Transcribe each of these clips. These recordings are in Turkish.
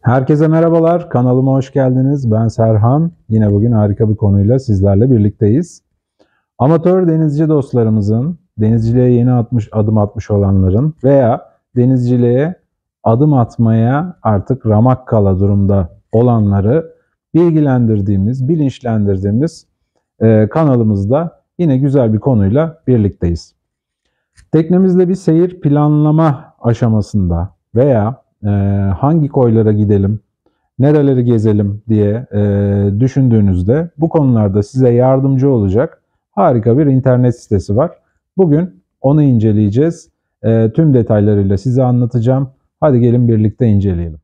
Herkese merhabalar, kanalıma hoş geldiniz. Ben Serhan. Yine bugün harika bir konuyla sizlerle birlikteyiz. Amatör denizci dostlarımızın, denizciliğe yeni atmış, adım atmış olanların veya denizciliğe adım atmaya artık ramak kala durumda olanları bilgilendirdiğimiz, bilinçlendirdiğimiz e, kanalımızda yine güzel bir konuyla birlikteyiz. Teknemizde bir seyir planlama aşamasında veya ee, hangi koylara gidelim, nereleri gezelim diye e, düşündüğünüzde bu konularda size yardımcı olacak harika bir internet sitesi var. Bugün onu inceleyeceğiz. Ee, tüm detaylarıyla size anlatacağım. Hadi gelin birlikte inceleyelim.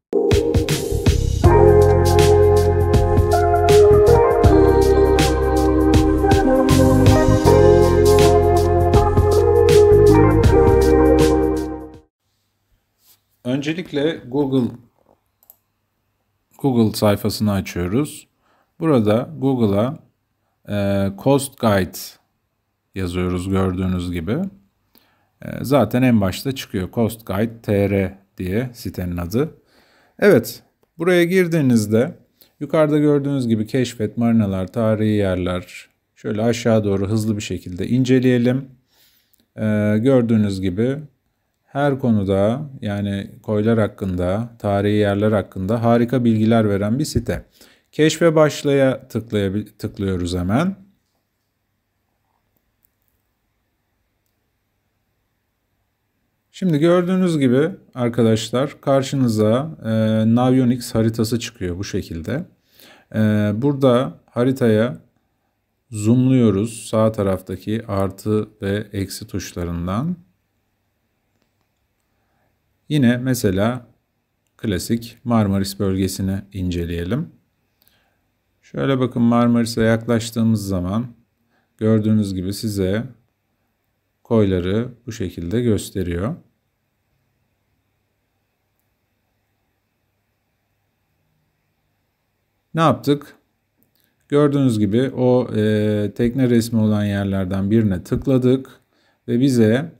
Öncelikle Google Google sayfasını açıyoruz. Burada Google'a e, Cost Guide yazıyoruz gördüğünüz gibi. E, zaten en başta çıkıyor Cost Guide TR diye sitenin adı. Evet buraya girdiğinizde yukarıda gördüğünüz gibi keşfet, marinalar, tarihi yerler şöyle aşağı doğru hızlı bir şekilde inceleyelim. E, gördüğünüz gibi her konuda yani koylar hakkında, tarihi yerler hakkında harika bilgiler veren bir site. Keşfe başlaya tıklıyoruz hemen. Şimdi gördüğünüz gibi arkadaşlar karşınıza e, Navionics haritası çıkıyor bu şekilde. E, burada haritaya zoomluyoruz sağ taraftaki artı ve eksi tuşlarından. Yine mesela klasik Marmaris bölgesini inceleyelim. Şöyle bakın Marmaris'e yaklaştığımız zaman gördüğünüz gibi size koyları bu şekilde gösteriyor. Ne yaptık? Gördüğünüz gibi o e, tekne resmi olan yerlerden birine tıkladık ve bize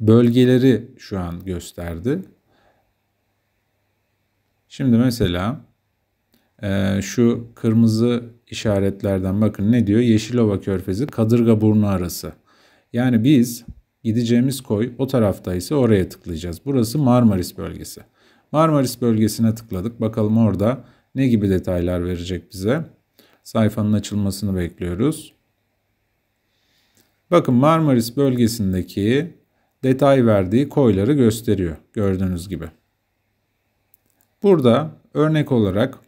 bölgeleri şu an gösterdi. Şimdi mesela e, şu kırmızı işaretlerden bakın ne diyor? Yeşilova Körfezi Kadırga Burnu arası. Yani biz gideceğimiz koy o taraftaysa oraya tıklayacağız. Burası Marmaris bölgesi. Marmaris bölgesine tıkladık. Bakalım orada ne gibi detaylar verecek bize. Sayfanın açılmasını bekliyoruz. Bakın Marmaris bölgesindeki detay verdiği koyları gösteriyor gördüğünüz gibi. Burada örnek olarak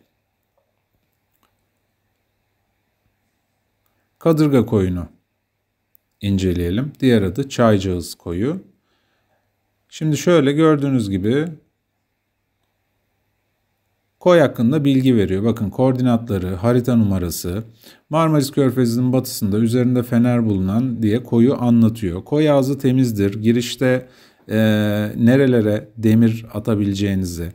kadırga koyunu inceleyelim. Diğer adı çaycağız koyu. Şimdi şöyle gördüğünüz gibi koy hakkında bilgi veriyor. Bakın koordinatları, harita numarası, Marmaris Körfezi'nin batısında üzerinde fener bulunan diye koyu anlatıyor. Koy ağzı temizdir. Girişte e, nerelere demir atabileceğinizi,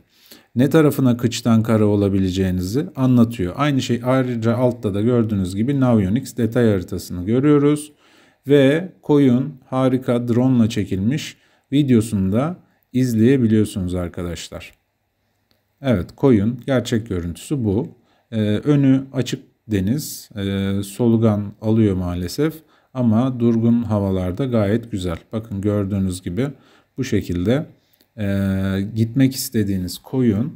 ne tarafına kıçtan kara olabileceğinizi anlatıyor. Aynı şey ayrıca altta da gördüğünüz gibi Navionics detay haritasını görüyoruz. Ve koyun harika drone ile çekilmiş videosunu da izleyebiliyorsunuz arkadaşlar. Evet koyun gerçek görüntüsü bu. Ee, önü açık deniz e, solugan alıyor maalesef ama durgun havalarda gayet güzel. Bakın gördüğünüz gibi bu şekilde e, gitmek istediğiniz koyun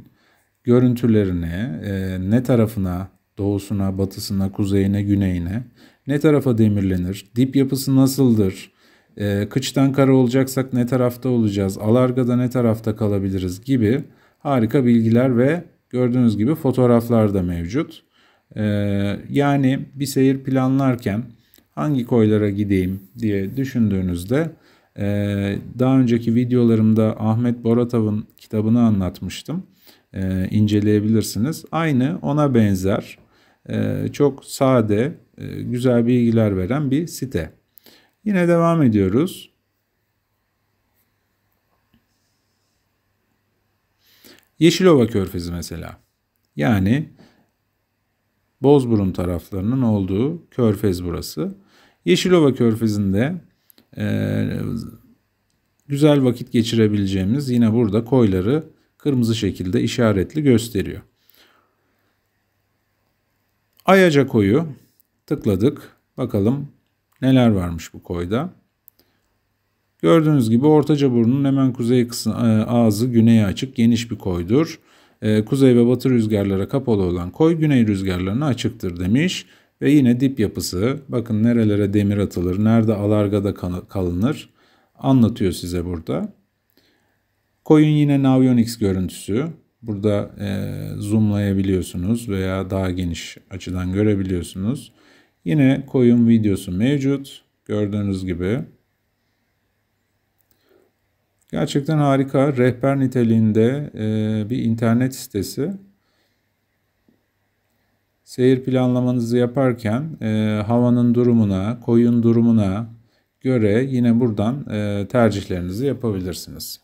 görüntülerini e, ee, ne tarafına doğusuna, batısına, kuzeyine, güneyine ne tarafa demirlenir, dip yapısı nasıldır, e, kıçtan kara olacaksak ne tarafta olacağız, alargada ne tarafta kalabiliriz gibi harika bilgiler ve gördüğünüz gibi fotoğraflar da mevcut. Ee, yani bir seyir planlarken hangi koylara gideyim diye düşündüğünüzde e, daha önceki videolarımda Ahmet Boratav'ın kitabını anlatmıştım. E, inceleyebilirsiniz. Aynı ona benzer e, çok sade güzel bilgiler veren bir site. Yine devam ediyoruz. Yeşilova Körfezi mesela. Yani Bozburun taraflarının olduğu körfez burası. Yeşilova Körfezi'nde e, güzel vakit geçirebileceğimiz yine burada koyları kırmızı şekilde işaretli gösteriyor. Ayaca koyu tıkladık. Bakalım neler varmış bu koyda. Gördüğünüz gibi Ortaca burnunun hemen kuzey kısmı, e, ağzı güneye açık geniş bir koydur. E, kuzey ve batı rüzgarlara kapalı olan koy güney rüzgarlarına açıktır demiş. Ve yine dip yapısı bakın nerelere demir atılır, nerede alargada kalınır anlatıyor size burada. Koyun yine Navionics görüntüsü. Burada e, zoomlayabiliyorsunuz veya daha geniş açıdan görebiliyorsunuz. Yine koyun videosu mevcut. Gördüğünüz gibi Gerçekten harika. Rehber niteliğinde e, bir internet sitesi. Seyir planlamanızı yaparken e, havanın durumuna, koyun durumuna göre yine buradan e, tercihlerinizi yapabilirsiniz.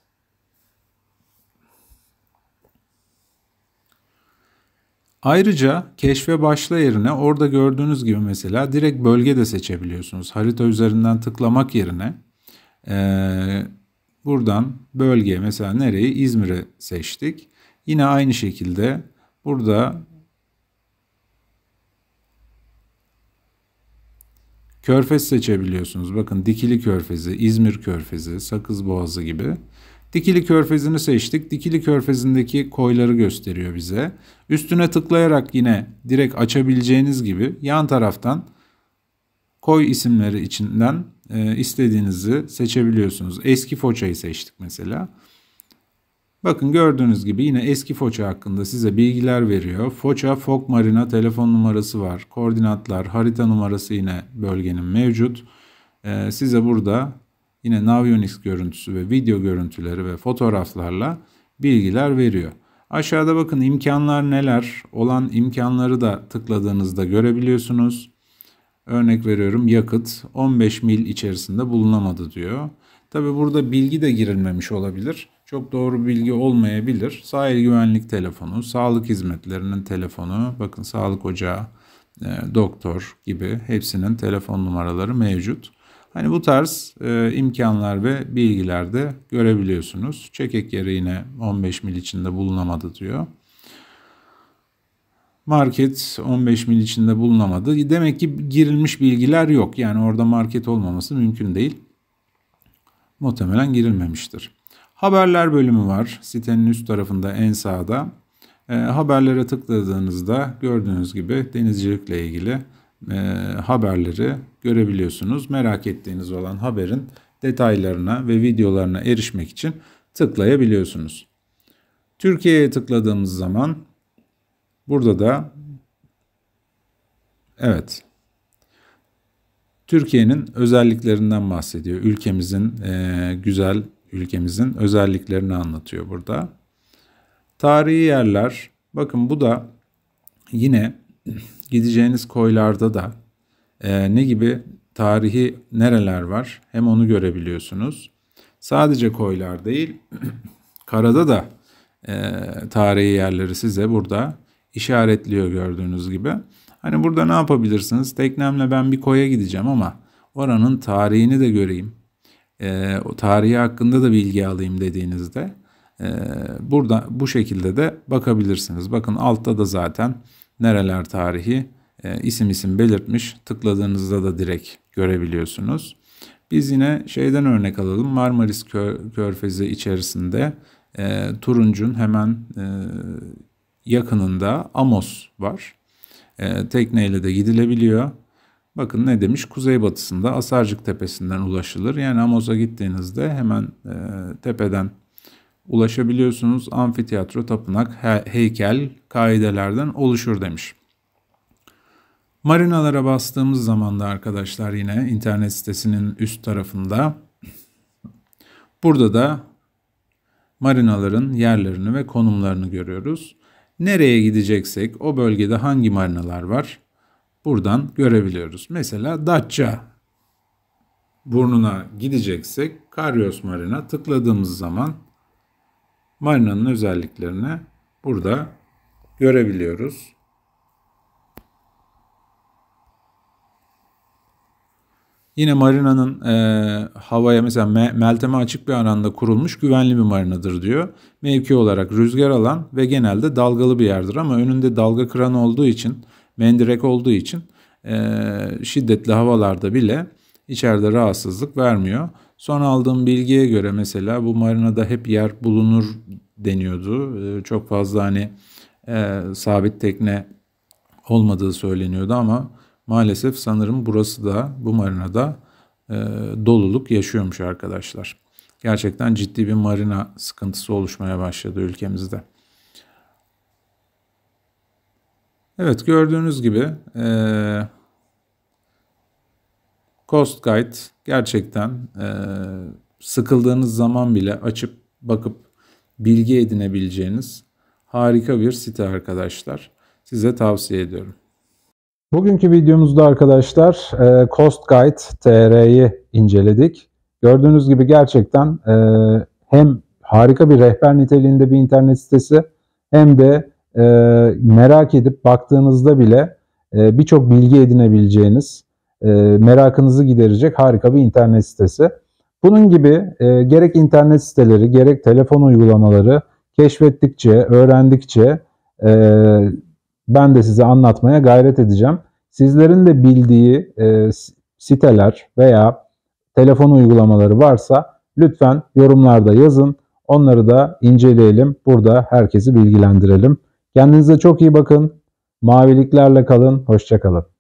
Ayrıca keşfe başla yerine orada gördüğünüz gibi mesela direkt bölge de seçebiliyorsunuz. Harita üzerinden tıklamak yerine e, Buradan bölge mesela nereyi? İzmir'i seçtik. Yine aynı şekilde burada körfez seçebiliyorsunuz. Bakın dikili körfezi, İzmir körfezi, Sakız Boğazı gibi. Dikili körfezini seçtik. Dikili körfezindeki koyları gösteriyor bize. Üstüne tıklayarak yine direkt açabileceğiniz gibi yan taraftan koy isimleri içinden e, istediğinizi seçebiliyorsunuz. Eski Foça'yı seçtik mesela. Bakın gördüğünüz gibi yine eski Foça hakkında size bilgiler veriyor. Foça, Fok Marina telefon numarası var. Koordinatlar, harita numarası yine bölgenin mevcut. E, size burada yine Navionics görüntüsü ve video görüntüleri ve fotoğraflarla bilgiler veriyor. Aşağıda bakın imkanlar neler olan imkanları da tıkladığınızda görebiliyorsunuz. Örnek veriyorum yakıt 15 mil içerisinde bulunamadı diyor. Tabi burada bilgi de girilmemiş olabilir. Çok doğru bilgi olmayabilir. Sahil güvenlik telefonu, sağlık hizmetlerinin telefonu, bakın sağlık ocağı, e, doktor gibi hepsinin telefon numaraları mevcut. Hani bu tarz e, imkanlar ve bilgiler de görebiliyorsunuz. Çekek yeri yine 15 mil içinde bulunamadı diyor. Market 15 mil içinde bulunamadı. Demek ki girilmiş bilgiler yok. Yani orada market olmaması mümkün değil. Muhtemelen girilmemiştir. Haberler bölümü var. Sitenin üst tarafında en sağda. E, haberlere tıkladığınızda gördüğünüz gibi denizcilikle ilgili e, haberleri görebiliyorsunuz. Merak ettiğiniz olan haberin detaylarına ve videolarına erişmek için tıklayabiliyorsunuz. Türkiye'ye tıkladığımız zaman Burada da evet Türkiye'nin özelliklerinden bahsediyor. Ülkemizin e, güzel ülkemizin özelliklerini anlatıyor burada. Tarihi yerler bakın bu da yine gideceğiniz koylarda da e, ne gibi tarihi nereler var hem onu görebiliyorsunuz. Sadece koylar değil karada da e, tarihi yerleri size burada işaretliyor gördüğünüz gibi. Hani burada ne yapabilirsiniz? Teknemle ben bir koya gideceğim ama oranın tarihini de göreyim. E, o tarihi hakkında da bilgi alayım dediğinizde e, burada bu şekilde de bakabilirsiniz. Bakın altta da zaten nereler tarihi e, isim isim belirtmiş. Tıkladığınızda da direkt görebiliyorsunuz. Biz yine şeyden örnek alalım. Marmaris Kör, Körfezi içerisinde e, Turunc'un hemen e, yakınında Amos var. E, tekneyle de gidilebiliyor. Bakın ne demiş? Kuzeybatısında Asarcık Tepesi'nden ulaşılır. Yani Amos'a gittiğinizde hemen e, tepeden ulaşabiliyorsunuz. Amfiteyatro, tapınak, he heykel, kaidelerden oluşur demiş. Marinalara bastığımız zaman da arkadaşlar yine internet sitesinin üst tarafında burada da marinaların yerlerini ve konumlarını görüyoruz. Nereye gideceksek o bölgede hangi marinalar var buradan görebiliyoruz. Mesela Datça burnuna gideceksek Karyos Marina tıkladığımız zaman marinanın özelliklerini burada görebiliyoruz. Yine marinanın e, havaya mesela me melteme açık bir alanda kurulmuş güvenli bir marinadır diyor. Mevki olarak rüzgar alan ve genelde dalgalı bir yerdir ama önünde dalga kıran olduğu için, mendirek olduğu için e, şiddetli havalarda bile içeride rahatsızlık vermiyor. Son aldığım bilgiye göre mesela bu marinada hep yer bulunur deniyordu. E, çok fazla hani e, sabit tekne olmadığı söyleniyordu ama maalesef sanırım burası da bu marinada e, doluluk yaşıyormuş arkadaşlar. Gerçekten ciddi bir marina sıkıntısı oluşmaya başladı ülkemizde. Evet gördüğünüz gibi e, Coast Guide gerçekten e, sıkıldığınız zaman bile açıp bakıp bilgi edinebileceğiniz harika bir site arkadaşlar. Size tavsiye ediyorum. Bugünkü videomuzda arkadaşlar e, Cost Guide TR'yi inceledik. Gördüğünüz gibi gerçekten e, hem harika bir rehber niteliğinde bir internet sitesi hem de e, merak edip baktığınızda bile birçok bilgi edinebileceğiniz, merakınızı giderecek harika bir internet sitesi. Bunun gibi gerek internet siteleri gerek telefon uygulamaları keşfettikçe, öğrendikçe ben de size anlatmaya gayret edeceğim. Sizlerin de bildiği e, siteler veya telefon uygulamaları varsa lütfen yorumlarda yazın. Onları da inceleyelim. Burada herkesi bilgilendirelim. Kendinize çok iyi bakın. Maviliklerle kalın. Hoşçakalın.